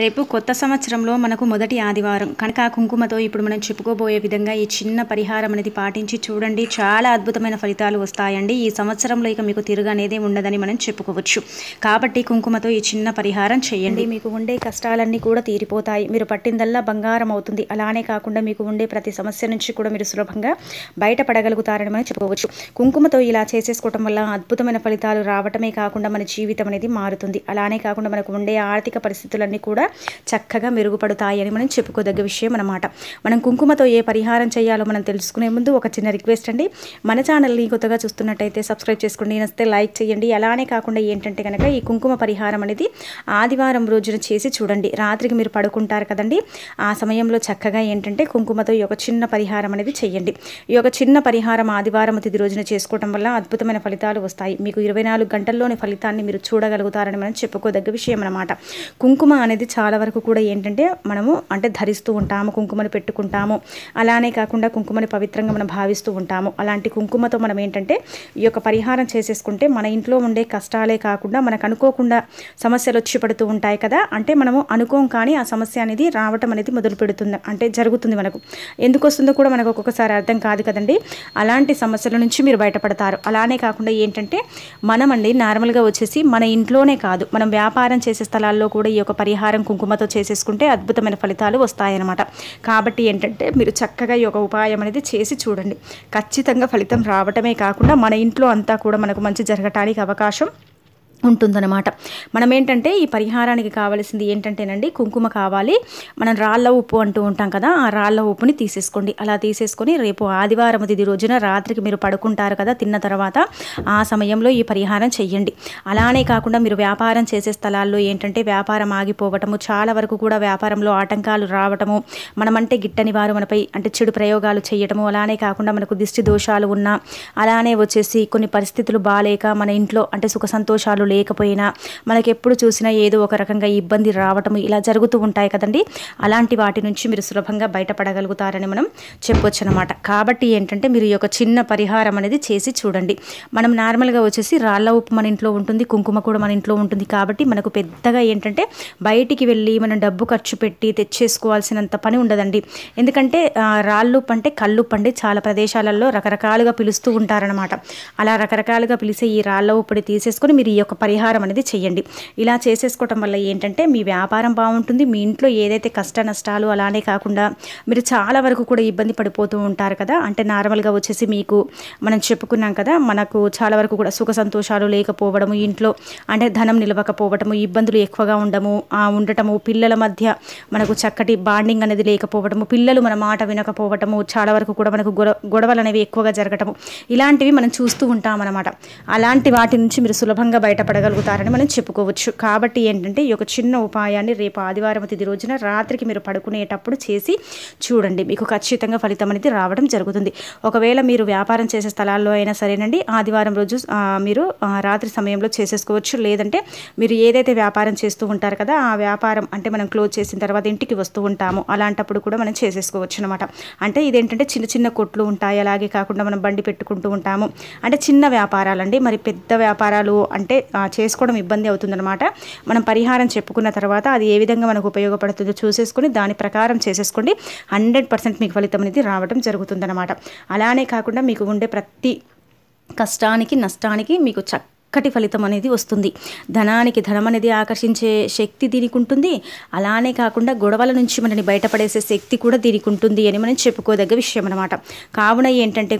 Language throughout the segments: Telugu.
రేపు కొత్త సంవత్సరంలో మనకు మొదటి ఆదివారం కనుక ఆ కుంకుమతో ఇప్పుడు మనం చెప్పుకోబోయే విధంగా ఈ చిన్న పరిహారం అనేది పాటించి చూడండి చాలా అద్భుతమైన ఫలితాలు వస్తాయండి ఈ సంవత్సరంలో ఇక మీకు తిరుగు అనేది ఉండదని మనం చెప్పుకోవచ్చు కాబట్టి కుంకుమతో ఈ చిన్న పరిహారం చేయండి మీకు ఉండే కష్టాలన్నీ కూడా తీరిపోతాయి మీరు పట్టిందల్లా బంగారం అవుతుంది అలానే కాకుండా మీకు ఉండే ప్రతి సమస్య నుంచి కూడా మీరు సులభంగా బయటపడగలుగుతారని మనం చెప్పుకోవచ్చు కుంకుమతో ఇలా చేసేసుకోవటం వల్ల అద్భుతమైన ఫలితాలు రావటమే కాకుండా మన జీవితం అనేది మారుతుంది అలానే కాకుండా మనకు ఉండే ఆర్థిక పరిస్థితులన్నీ కూడా ద్వారా చక్కగా అని మనం చెప్పుకోదగ్గ విషయం అనమాట మనం కుంకుమతో ఏ పరిహారం చేయాలో మనం తెలుసుకునే ముందు ఒక చిన్న రిక్వెస్ట్ అండి మన ఛానల్ని కొత్తగా చూస్తున్నట్టయితే సబ్స్క్రైబ్ చేసుకోండి నేనస్తే లైక్ చేయండి అలానే కాకుండా ఏంటంటే కనుక ఈ కుంకుమ పరిహారం అనేది ఆదివారం రోజున చేసి చూడండి రాత్రికి మీరు పడుకుంటారు కదండి ఆ సమయంలో చక్కగా ఏంటంటే కుంకుమతో ఈ యొక్క చిన్న పరిహారం అనేది చేయండి ఈ యొక్క చిన్న పరిహారం ఆదివారం తిది రోజున చేసుకోవడం వల్ల అద్భుతమైన ఫలితాలు వస్తాయి మీకు ఇరవై నాలుగు గంటల్లోని ఫలితాన్ని మీరు చూడగలుగుతారని మనం చెప్పుకోదగ్గ విషయం అనమాట కుంకుమ అనేది చాలా వరకు కూడా ఏంటంటే మనము అంటే ధరిస్తూ ఉంటాము కుంకుమను పెట్టుకుంటాము అలానే కాకుండా కుంకుమని పవిత్రంగా మనం భావిస్తూ ఉంటాము అలాంటి కుంకుమతో మనం ఏంటంటే ఈ యొక్క పరిహారం చేసేసుకుంటే మన ఇంట్లో ఉండే కష్టాలే కాకుండా మనకు అనుకోకుండా సమస్యలు వచ్చి పడుతూ ఉంటాయి కదా అంటే మనము అనుకోం కానీ ఆ సమస్య అనేది రావటం అనేది మొదలు పెడుతుంది అంటే జరుగుతుంది మనకు ఎందుకు వస్తుందో కూడా మనకు ఒక్కొక్కసారి అర్థం కాదు కదండి అలాంటి సమస్యల నుంచి మీరు బయటపడతారు అలానే కాకుండా ఏంటంటే మనమండి నార్మల్గా వచ్చేసి మన ఇంట్లోనే కాదు మనం వ్యాపారం చేసే స్థలాల్లో కూడా ఈ యొక్క పరిహారం కుంకుమతో చేసేసుకుంటే అద్భుతమైన ఫలితాలు వస్తాయన్నమాట కాబట్టి ఏంటంటే మీరు చక్కగా ఈ ఒక ఉపాయం అనేది చేసి చూడండి ఖచ్చితంగా ఫలితం రావటమే కాకుండా మన ఇంట్లో అంతా కూడా మనకు మంచి జరగటానికి అవకాశం ఉంటుందన్నమాట మనం ఏంటంటే ఈ పరిహారానికి కావాల్సింది ఏంటంటేనండి కుంకుమ కావాలి మనం రాళ్ళ ఉప్పు అంటూ ఉంటాం కదా ఆ రాళ్ళ ఉప్పుని తీసేసుకోండి అలా తీసేసుకొని రేపు ఆదివారం తిది రోజున రాత్రికి మీరు పడుకుంటారు కదా తిన్న తర్వాత ఆ సమయంలో ఈ పరిహారం చెయ్యండి అలానే కాకుండా మీరు వ్యాపారం చేసే స్థలాల్లో ఏంటంటే వ్యాపారం ఆగిపోవటము చాలా వరకు కూడా వ్యాపారంలో ఆటంకాలు రావటము మనమంటే గిట్టని వారు మనపై అంటే చెడు ప్రయోగాలు చేయటము అలానే కాకుండా మనకు దిష్టి దోషాలు ఉన్నా అలానే వచ్చేసి కొన్ని పరిస్థితులు బాగాలేక మన ఇంట్లో అంటే సుఖ సంతోషాలు ఇబ్బందులు లేకపోయినా మనకి ఎప్పుడు చూసినా ఏదో ఒక రకంగా ఇబ్బంది రావటం ఇలా జరుగుతూ ఉంటాయి కదండి అలాంటి వాటి నుంచి మీరు సులభంగా బయటపడగలుగుతారని మనం చెప్పొచ్చు అనమాట కాబట్టి ఏంటంటే మీరు ఈ యొక్క చిన్న పరిహారం అనేది చేసి చూడండి మనం నార్మల్గా వచ్చేసి రాళ్ళ ఉప్పు మన ఇంట్లో ఉంటుంది కుంకుమ కూడా మన ఇంట్లో ఉంటుంది కాబట్టి మనకు పెద్దగా ఏంటంటే బయటికి వెళ్ళి మనం డబ్బు ఖర్చు పెట్టి తెచ్చేసుకోవాల్సినంత పని ఉండదండి ఎందుకంటే రాళ్ళు అంటే కళ్ళు పండే చాలా ప్రదేశాలలో రకరకాలుగా పిలుస్తూ ఉంటారనమాట అలా రకరకాలుగా పిలిచే ఈ రాళ్ళ ఉప్పుడి తీసేసుకొని మీరు ఈ యొక్క పరిహారం అనేది చెయ్యండి ఇలా చేసేసుకోవటం వల్ల ఏంటంటే మీ వ్యాపారం బాగుంటుంది మీ ఇంట్లో ఏదైతే కష్ట నష్టాలు అలానే కాకుండా మీరు చాలా వరకు కూడా ఇబ్బంది పడిపోతూ ఉంటారు కదా అంటే నార్మల్గా వచ్చేసి మీకు మనం చెప్పుకున్నాం కదా మనకు చాలా వరకు కూడా సుఖ సంతోషాలు లేకపోవడము ఇంట్లో అంటే ధనం నిలవకపోవడము ఇబ్బందులు ఎక్కువగా ఉండము ఉండటము పిల్లల మధ్య మనకు చక్కటి బాండింగ్ అనేది లేకపోవడము పిల్లలు మన మాట వినకపోవటము చాలా వరకు కూడా మనకు గొడవలు అనేవి ఎక్కువగా జరగటము ఇలాంటివి మనం చూస్తూ ఉంటామన్నమాట అలాంటి వాటి నుంచి మీరు సులభంగా బయట బయటపడగలుగుతారని మనం చెప్పుకోవచ్చు కాబట్టి ఏంటంటే ఈ యొక్క చిన్న ఉపాయాన్ని రేపు ఆదివారం తిది రోజున రాత్రికి మీరు పడుకునేటప్పుడు చేసి చూడండి మీకు ఖచ్చితంగా ఫలితం అనేది రావడం జరుగుతుంది ఒకవేళ మీరు వ్యాపారం చేసే స్థలాల్లో అయినా సరేనండి ఆదివారం రోజు మీరు రాత్రి సమయంలో చేసేసుకోవచ్చు లేదంటే మీరు ఏదైతే వ్యాపారం చేస్తూ ఉంటారు కదా ఆ వ్యాపారం అంటే మనం క్లోజ్ చేసిన తర్వాత ఇంటికి వస్తూ ఉంటాము అలాంటప్పుడు కూడా మనం చేసేసుకోవచ్చు అనమాట అంటే ఇదేంటంటే చిన్న చిన్న కొట్లు ఉంటాయి అలాగే కాకుండా మనం బండి పెట్టుకుంటూ ఉంటాము అంటే చిన్న వ్యాపారాలండి మరి పెద్ద వ్యాపారాలు అంటే చేసుకోవడం ఇబ్బంది అవుతుందన్నమాట మనం పరిహారం చెప్పుకున్న తర్వాత అది ఏ విధంగా మనకు ఉపయోగపడుతుందో చూసేసుకుని దాని ప్రకారం చేసేసుకోండి హండ్రెడ్ పర్సెంట్ మీకు ఫలితం అనేది రావడం జరుగుతుందన్నమాట అలానే కాకుండా మీకు ఉండే ప్రతి కష్టానికి నష్టానికి మీకు చక్క చక్కటి ఫలితం అనేది వస్తుంది ధనానికి ధనం అనేది ఆకర్షించే శక్తి దీనికి ఉంటుంది అలానే కాకుండా గొడవల నుంచి మనని బయటపడేసే శక్తి కూడా దీనికి ఉంటుంది అని మనం చెప్పుకోదగ్గ విషయం అనమాట కావున ఏంటంటే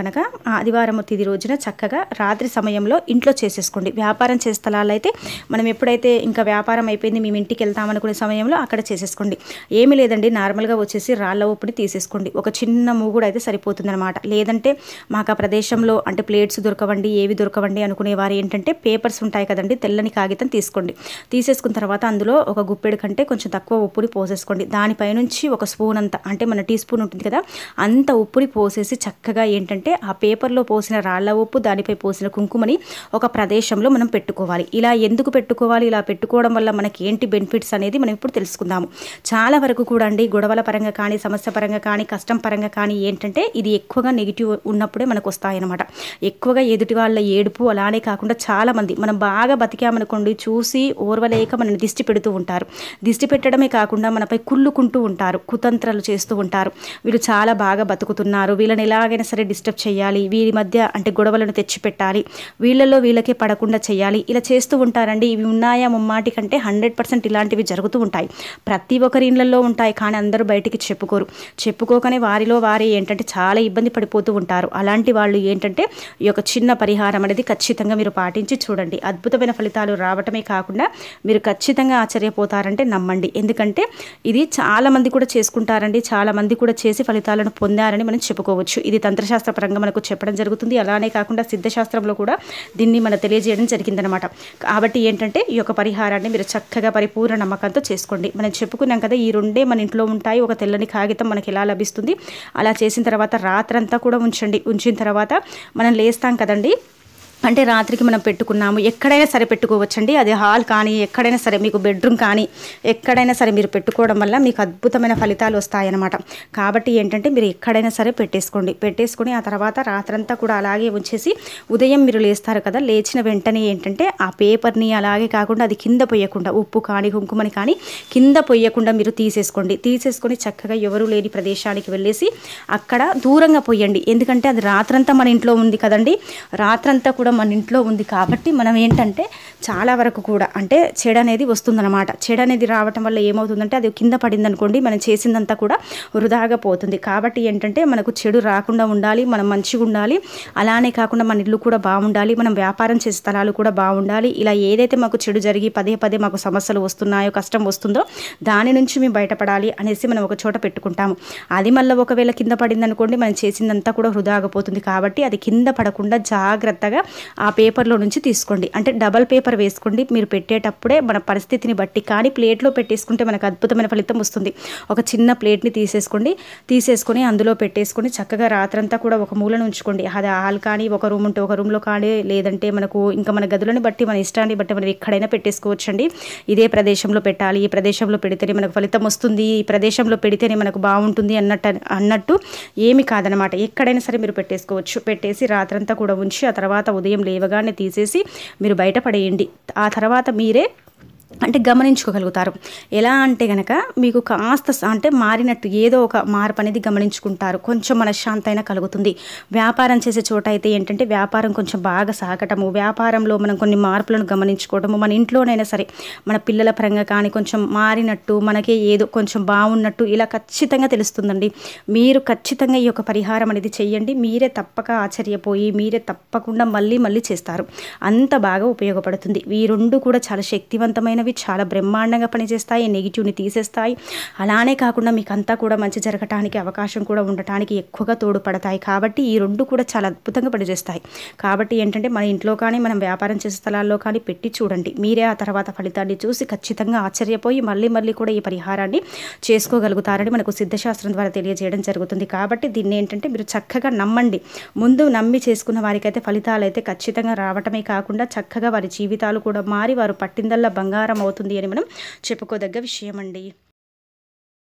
కనుక ఆదివారం తిది రోజున చక్కగా రాత్రి సమయంలో ఇంట్లో చేసేసుకోండి వ్యాపారం చేసే స్థలాలు అయితే మనం ఎప్పుడైతే ఇంకా వ్యాపారం అయిపోయింది మేము ఇంటికి వెళ్తామనుకునే సమయంలో అక్కడ చేసేసుకోండి ఏమీ లేదండి నార్మల్గా వచ్చేసి రాళ్ళ ఉప్పుని తీసేసుకోండి ఒక చిన్న మూగుడు అయితే సరిపోతుందన్నమాట లేదంటే మాకు ఆ ప్రదేశంలో అంటే ప్లేట్స్ దొరకవండి ఏవి దొరకవండి అనుకునేవారు ఒకసారి ఏంటంటే పేపర్స్ ఉంటాయి కదండి తెల్లని కాగితం తీసుకోండి తీసేసుకున్న తర్వాత అందులో ఒక గుప్పెడు కంటే కొంచెం తక్కువ ఉప్పుని పోసేసుకోండి దానిపైనుంచి ఒక స్పూన్ అంత అంటే మన టీ స్పూన్ ఉంటుంది కదా అంత ఉప్పుని పోసేసి చక్కగా ఏంటంటే ఆ పేపర్లో పోసిన రాళ్ళ ఉప్పు దానిపై పోసిన కుంకుమని ఒక ప్రదేశంలో మనం పెట్టుకోవాలి ఇలా ఎందుకు పెట్టుకోవాలి ఇలా పెట్టుకోవడం వల్ల మనకి ఏంటి బెనిఫిట్స్ అనేది మనం ఇప్పుడు తెలుసుకుందాము చాలా వరకు కూడా అండి గొడవల పరంగా కానీ సమస్య పరంగా కానీ కష్టం పరంగా కానీ ఏంటంటే ఇది ఎక్కువగా నెగిటివ్ ఉన్నప్పుడే మనకు వస్తాయన్నమాట ఎక్కువగా ఎదుటి వాళ్ళ ఏడుపు అలానే కాకుండా కాకుండా చాలామంది మనం బాగా బతికామనుకోండి చూసి ఓర్వలేక మనని దిష్టి పెడుతూ ఉంటారు దిష్టి పెట్టడమే కాకుండా మనపై కుళ్ళుకుంటూ ఉంటారు కుతంత్రాలు చేస్తూ ఉంటారు వీళ్ళు చాలా బాగా బతుకుతున్నారు వీళ్ళని ఎలాగైనా సరే డిస్టర్బ్ చేయాలి వీరి మధ్య అంటే గొడవలను తెచ్చిపెట్టాలి వీళ్ళలో వీళ్ళకే పడకుండా చేయాలి ఇలా చేస్తూ ఉంటారండి ఇవి ఉన్నాయా ముమ్మాటి కంటే హండ్రెడ్ పర్సెంట్ ఇలాంటివి జరుగుతూ ఉంటాయి ప్రతి ఒక్కరి ఇళ్లలో ఉంటాయి కానీ అందరూ బయటికి చెప్పుకోరు చెప్పుకోకనే వారిలో వారి ఏంటంటే చాలా ఇబ్బంది పడిపోతూ ఉంటారు అలాంటి వాళ్ళు ఏంటంటే ఈ యొక్క చిన్న పరిహారం అనేది ఖచ్చితంగా మీరు పాటించి చూడండి అద్భుతమైన ఫలితాలు రావటమే కాకుండా మీరు ఖచ్చితంగా ఆశ్చర్యపోతారంటే నమ్మండి ఎందుకంటే ఇది చాలామంది కూడా చేసుకుంటారండి చాలామంది కూడా చేసి ఫలితాలను పొందారని మనం చెప్పుకోవచ్చు ఇది తంత్రశాస్త్ర పరంగా మనకు చెప్పడం జరుగుతుంది అలానే కాకుండా సిద్ధశాస్త్రంలో కూడా దీన్ని మనం తెలియజేయడం జరిగిందనమాట కాబట్టి ఏంటంటే ఈ యొక్క పరిహారాన్ని మీరు చక్కగా పరిపూర్ణ నమ్మకంతో చేసుకోండి మనం చెప్పుకున్నాం కదా ఈ రెండే మన ఇంట్లో ఉంటాయి ఒక తెల్లని కాగితం మనకి ఎలా లభిస్తుంది అలా చేసిన తర్వాత రాత్రంతా కూడా ఉంచండి ఉంచిన తర్వాత మనం లేస్తాం కదండి అంటే రాత్రికి మనం పెట్టుకున్నాము ఎక్కడైనా సరే పెట్టుకోవచ్చండి అది హాల్ కానీ ఎక్కడైనా సరే మీకు బెడ్రూమ్ కానీ ఎక్కడైనా సరే మీరు పెట్టుకోవడం వల్ల మీకు అద్భుతమైన ఫలితాలు వస్తాయన్నమాట కాబట్టి ఏంటంటే మీరు ఎక్కడైనా సరే పెట్టేసుకోండి పెట్టేసుకొని ఆ తర్వాత రాత్రంతా కూడా అలాగే ఉంచేసి ఉదయం మీరు లేస్తారు కదా లేచిన వెంటనే ఏంటంటే ఆ పేపర్ని అలాగే కాకుండా అది కింద పొయ్యకుండా ఉప్పు కానీ కుంకుమని కానీ కింద పొయ్యకుండా మీరు తీసేసుకోండి తీసేసుకొని చక్కగా ఎవరూ లేని ప్రదేశానికి వెళ్ళేసి అక్కడ దూరంగా పొయ్యండి ఎందుకంటే అది రాత్రంతా మన ఇంట్లో ఉంది కదండి రాత్రంతా కూడా మన ఇంట్లో ఉంది కాబట్టి మనం ఏంటంటే చాలా వరకు కూడా అంటే చెడు అనేది వస్తుందన్నమాట చెడు అనేది రావటం వల్ల ఏమవుతుందంటే అది కింద పడింది అనుకోండి మనం చేసిందంతా కూడా వృధాగా పోతుంది కాబట్టి ఏంటంటే మనకు చెడు రాకుండా ఉండాలి మనం మంచిగా ఉండాలి అలానే కాకుండా మన ఇల్లు కూడా బాగుండాలి మనం వ్యాపారం చేసే స్థలాలు కూడా బాగుండాలి ఇలా ఏదైతే మాకు చెడు జరిగి పదే పదే మాకు సమస్యలు వస్తున్నాయో కష్టం వస్తుందో దాని నుంచి మేము బయటపడాలి అనేసి మనం ఒక చోట పెట్టుకుంటాము అది మళ్ళీ ఒకవేళ కింద పడింది అనుకోండి మనం చేసిందంతా కూడా వృధాగా పోతుంది కాబట్టి అది కింద పడకుండా జాగ్రత్తగా ఆ పేపర్లో నుంచి తీసుకోండి అంటే డబల్ పేపర్ వేసుకోండి మీరు పెట్టేటప్పుడే మన పరిస్థితిని బట్టి కానీ ప్లేట్లో పెట్టేసుకుంటే మనకు అద్భుతమైన ఫలితం వస్తుంది ఒక చిన్న ప్లేట్ని తీసేసుకోండి తీసేసుకొని అందులో పెట్టేసుకొని చక్కగా రాత్రంతా కూడా ఒక మూలను ఉంచుకోండి అది హాల్ కానీ ఒక రూమ్ ఉంటే ఒక రూమ్లో కానీ లేదంటే మనకు ఇంకా మన గదులను బట్టి మన ఇష్టాన్ని బట్టి మనం ఎక్కడైనా పెట్టేసుకోవచ్చు అండి ఇదే ప్రదేశంలో పెట్టాలి ఈ ప్రదేశంలో పెడితేనే మనకు ఫలితం వస్తుంది ఈ ప్రదేశంలో పెడితేనే మనకు బాగుంటుంది అన్నట్టు అన్నట్టు ఏమి కాదనమాట ఎక్కడైనా సరే మీరు పెట్టేసుకోవచ్చు పెట్టేసి రాత్రంతా కూడా ఉంచి ఆ తర్వాత ఉదయం లేవగానే తీసేసి మీరు బయటపడేయండి ఆ తర్వాత మీరే అంటే గమనించుకోగలుగుతారు ఎలా అంటే కనుక మీకు కాస్త అంటే మారినట్టు ఏదో ఒక మార్పు అనేది గమనించుకుంటారు కొంచెం మనశ్శాంతి అయినా కలుగుతుంది వ్యాపారం చేసే చోట అయితే ఏంటంటే వ్యాపారం కొంచెం బాగా సాగటము వ్యాపారంలో మనం కొన్ని మార్పులను గమనించుకోవటము మన ఇంట్లోనైనా సరే మన పిల్లల పరంగా కానీ కొంచెం మారినట్టు మనకే ఏదో కొంచెం బాగున్నట్టు ఇలా ఖచ్చితంగా తెలుస్తుందండి మీరు ఖచ్చితంగా ఈ యొక్క పరిహారం అనేది చేయండి మీరే తప్పక ఆశ్చర్యపోయి మీరే తప్పకుండా మళ్ళీ మళ్ళీ చేస్తారు అంత బాగా ఉపయోగపడుతుంది ఈ రెండు కూడా చాలా శక్తివంతమైన చేసినవి చాలా బ్రహ్మాండంగా పనిచేస్తాయి నెగిటివ్ని తీసేస్తాయి అలానే కాకుండా మీకు అంతా కూడా మంచి జరగటానికి అవకాశం కూడా ఉండటానికి ఎక్కువగా తోడ్పడతాయి కాబట్టి ఈ రెండు కూడా చాలా అద్భుతంగా పనిచేస్తాయి కాబట్టి ఏంటంటే మన ఇంట్లో కానీ మనం వ్యాపారం చేసే స్థలాల్లో కానీ పెట్టి చూడండి మీరే ఆ తర్వాత ఫలితాన్ని చూసి ఖచ్చితంగా ఆశ్చర్యపోయి మళ్ళీ మళ్ళీ కూడా ఈ పరిహారాన్ని చేసుకోగలుగుతారని మనకు సిద్ధశాస్త్రం ద్వారా తెలియజేయడం జరుగుతుంది కాబట్టి దీన్ని ఏంటంటే మీరు చక్కగా నమ్మండి ముందు నమ్మి చేసుకున్న వారికైతే ఫలితాలు అయితే ఖచ్చితంగా రావటమే కాకుండా చక్కగా వారి జీవితాలు కూడా మారి వారు పట్టిందల్లా బంగారం అవుతుంది అని మనం చెప్పుకోదగ్గ విషయం అండి